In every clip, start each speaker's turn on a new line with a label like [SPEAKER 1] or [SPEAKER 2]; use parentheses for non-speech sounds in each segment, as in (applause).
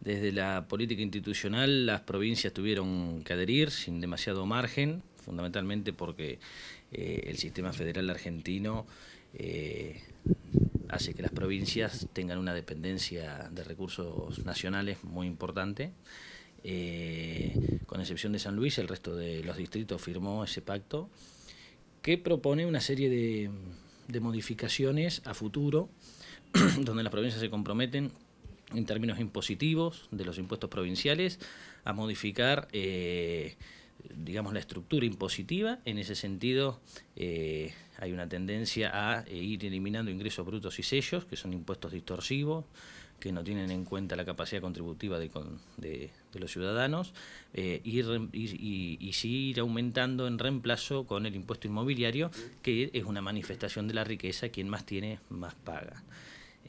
[SPEAKER 1] Desde la política institucional las provincias tuvieron que adherir sin demasiado margen, fundamentalmente porque eh, el sistema federal argentino eh, hace que las provincias tengan una dependencia de recursos nacionales muy importante. Eh, con excepción de San Luis, el resto de los distritos firmó ese pacto que propone una serie de modificaciones a futuro, (clears throat) donde las provincias se comprometen en términos impositivos de los impuestos provinciales, a modificar, eh, digamos, la estructura impositiva. En ese sentido, eh, hay una tendencia a eh, ir eliminando ingresos brutos y sellos, que son impuestos distorsivos, que no tienen en cuenta la capacidad contributiva de, los ciudadanos, y, seguir ir aumentando en reemplazo con el impuesto inmobiliario, que es una manifestación de la riqueza, quien más tiene, más paga.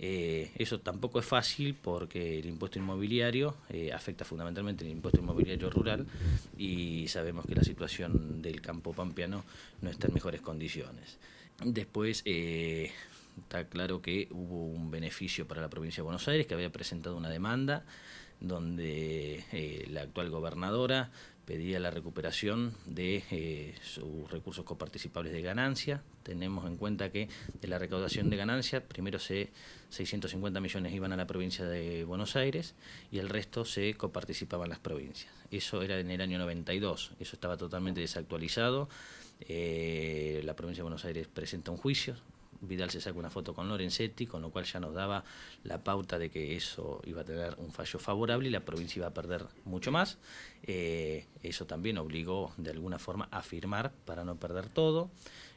[SPEAKER 1] Eh, eso tampoco es fácil porque el impuesto inmobiliario eh, afecta fundamentalmente el impuesto inmobiliario rural y sabemos que la situación del campo pampeano no está en mejores condiciones. Después, eh, está claro que hubo un beneficio para la provincia de Buenos Aires que había presentado una demanda donde la actual gobernadora pedía la recuperación de eh, sus recursos coparticipables de ganancia. Tenemos en cuenta que de la recaudación de ganancia, primero se 650 millones iban a la provincia de Buenos Aires y el resto se coparticipaban las provincias. Eso era en el año 92, eso estaba totalmente desactualizado. Eh, la provincia de Buenos Aires presenta un juicio Vidal se saca una foto con Lorenzetti, con lo cual ya nos daba la pauta de que eso iba a tener un fallo favorable y la provincia iba a perder mucho más. Eh, eso también obligó de alguna forma a firmar para no perder todo.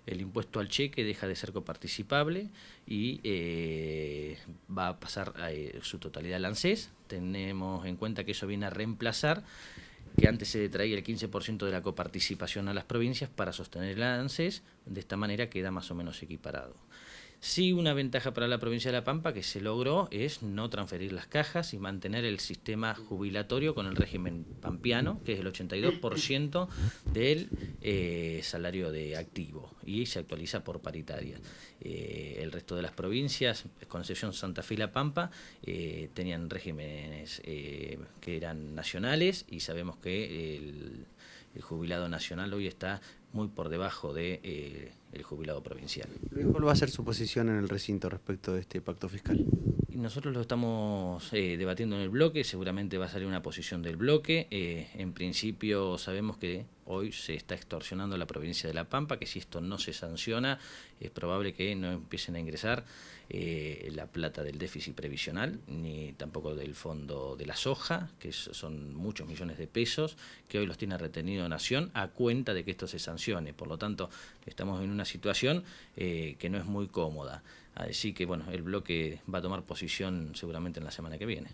[SPEAKER 1] El impuesto al cheque deja de ser coparticipable y eh, va a pasar a, eh, su totalidad al ANSES. Tenemos en cuenta que eso viene a reemplazar que antes se detraía el 15% de la coparticipación a las provincias para sostener el ANSES, de esta manera queda más o menos equiparado. Sí, una ventaja para la provincia de La Pampa que se logró es no transferir las cajas y mantener el sistema jubilatorio con el régimen pampeano, que es el 82% del eh, salario de activo y se actualiza por paritaria. Eh, el resto de las provincias, Concepción, Santa Fe y La Pampa, eh, tenían regímenes que eran nacionales y sabemos que el, jubilado nacional hoy está muy por debajo de el jubilado provincial. ¿Cuál va a ser su posición en el recinto respecto de este pacto fiscal? nosotros lo estamos eh, debatiendo en el bloque, seguramente va a salir una posición del bloque. Eh, en principio sabemos que hoy se está extorsionando la provincia de La Pampa, que si esto no se sanciona, es probable que no empiecen a ingresar eh, la plata del déficit previsional, ni tampoco del fondo de la soja, que son muchos millones de pesos, que hoy los tiene retenido Nación a cuenta de que esto se sancione. Por lo tanto, estamos en una situación eh, que no es muy cómoda. Así que bueno, el bloque va a tomar posición seguramente en la semana que viene.